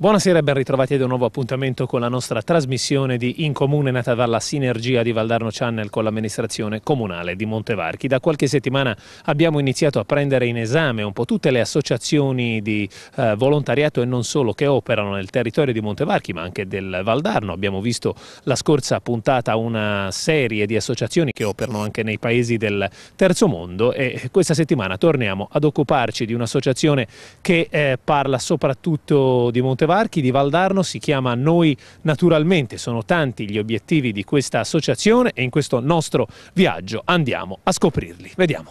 Buonasera e ben ritrovati ad un nuovo appuntamento con la nostra trasmissione di In Comune nata dalla sinergia di Valdarno Channel con l'amministrazione comunale di Montevarchi. Da qualche settimana abbiamo iniziato a prendere in esame un po' tutte le associazioni di eh, volontariato e non solo che operano nel territorio di Montevarchi ma anche del Valdarno. Abbiamo visto la scorsa puntata una serie di associazioni che operano anche nei paesi del terzo mondo e questa settimana torniamo ad occuparci di un'associazione che eh, parla soprattutto di Montevarchi Varchi di Valdarno si chiama Noi Naturalmente. Sono tanti gli obiettivi di questa associazione e in questo nostro viaggio andiamo a scoprirli. Vediamo.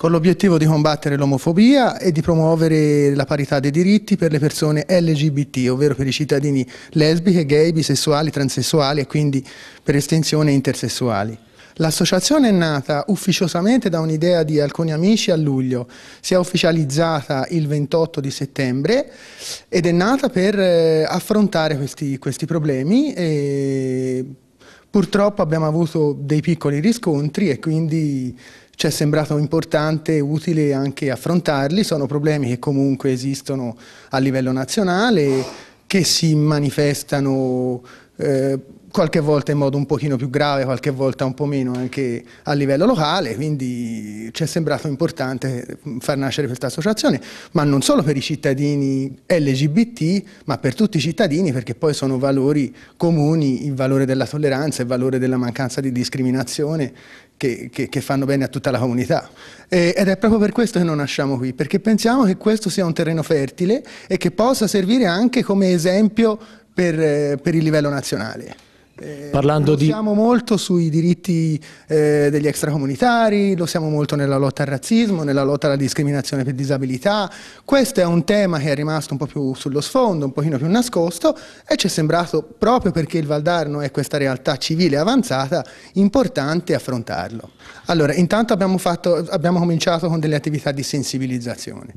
con l'obiettivo di combattere l'omofobia e di promuovere la parità dei diritti per le persone LGBT, ovvero per i cittadini lesbiche, gay, bisessuali, transessuali e quindi per estensione intersessuali. L'associazione è nata ufficiosamente da un'idea di alcuni amici a luglio, si è ufficializzata il 28 di settembre ed è nata per eh, affrontare questi, questi problemi e purtroppo abbiamo avuto dei piccoli riscontri e quindi ci è sembrato importante e utile anche affrontarli, sono problemi che comunque esistono a livello nazionale, che si manifestano eh, qualche volta in modo un pochino più grave, qualche volta un po' meno anche a livello locale, quindi ci è sembrato importante far nascere questa associazione, ma non solo per i cittadini LGBT, ma per tutti i cittadini, perché poi sono valori comuni, il valore della tolleranza, il valore della mancanza di discriminazione che, che, che, fanno bene a tutta la comunità. E, ed è proprio per questo che non nasciamo qui, perché pensiamo che questo sia un terreno fertile e che possa servire anche come esempio per, per il livello nazionale. Eh, Parlando lo di... siamo molto sui diritti eh, degli extracomunitari, lo siamo molto nella lotta al razzismo, nella lotta alla discriminazione per disabilità. Questo è un tema che è rimasto un po' più sullo sfondo, un pochino più nascosto e ci è sembrato, proprio perché il Valdarno è questa realtà civile avanzata, importante affrontarlo. Allora, intanto abbiamo, fatto, abbiamo cominciato con delle attività di sensibilizzazione.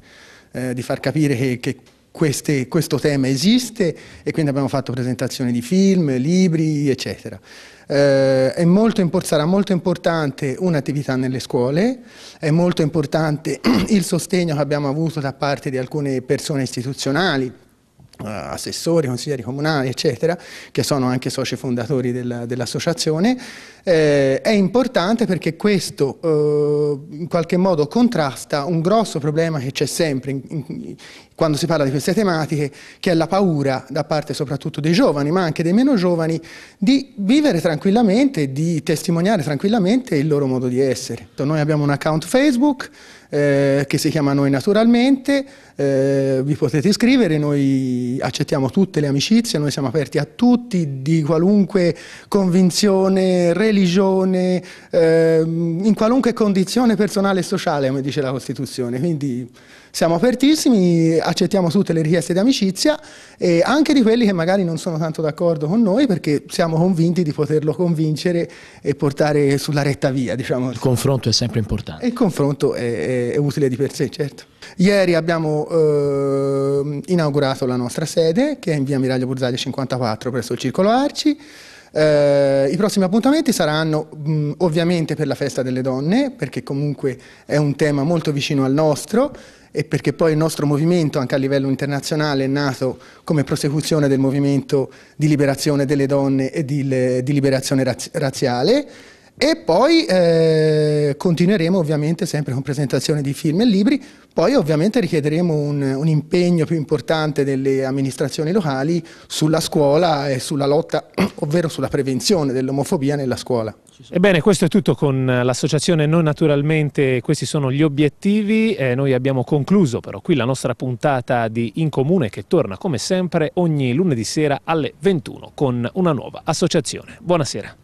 Eh, di far capire che, che, queste, questo tema esiste e quindi abbiamo fatto presentazioni di film, libri, eccetera. Eh, molto, sarà molto importante un'attività nelle scuole, è molto importante il sostegno che abbiamo avuto da parte di alcune persone istituzionali, eh, assessori, consiglieri comunali, eccetera, che sono anche soci fondatori dell'associazione, dell eh, è importante perché questo eh, in qualche modo contrasta un grosso problema che c'è sempre in, in, quando si parla di queste tematiche, che è la paura da parte soprattutto dei giovani, ma anche dei meno giovani, di vivere tranquillamente, di testimoniare tranquillamente il loro modo di essere. Ecco, noi abbiamo un account Facebook eh, che si chiama Noi Naturalmente, eh, vi potete iscrivere, noi accettiamo tutte le amicizie, noi siamo aperti a tutti di qualunque convinzione, religione, eh, in qualunque condizione personale e sociale, come dice la Costituzione. Quindi, siamo apertissimi, accettiamo tutte le richieste di amicizia e anche di quelli che magari non sono tanto d'accordo con noi perché siamo convinti di poterlo convincere e portare sulla retta via. Diciamo. Il confronto è sempre importante. Il confronto è, è utile di per sé, certo. Ieri abbiamo eh, inaugurato la nostra sede che è in via Miraglio Burzaglia 54 presso il Circolo Arci. Eh, I prossimi appuntamenti saranno mh, mm, ovviamente per la festa delle donne, perché comunque è un tema molto vicino al nostro e perché poi il nostro movimento anche a livello internazionale è nato come prosecuzione del movimento di liberazione delle donne e di, di liberazione raz razziale. E poi eh, continueremo ovviamente sempre con presentazioni di film e libri, poi ovviamente richiederemo un, un impegno più importante delle amministrazioni locali sulla scuola e sulla lotta, ovvero sulla prevenzione dell'omofobia nella scuola. Ebbene, questo è tutto con l'associazione Noi Naturalmente, questi sono gli obiettivi. Eh, noi abbiamo concluso però qui la nostra puntata di In Comune che torna come sempre ogni lunedì sera alle 21 con una nuova associazione. Buonasera.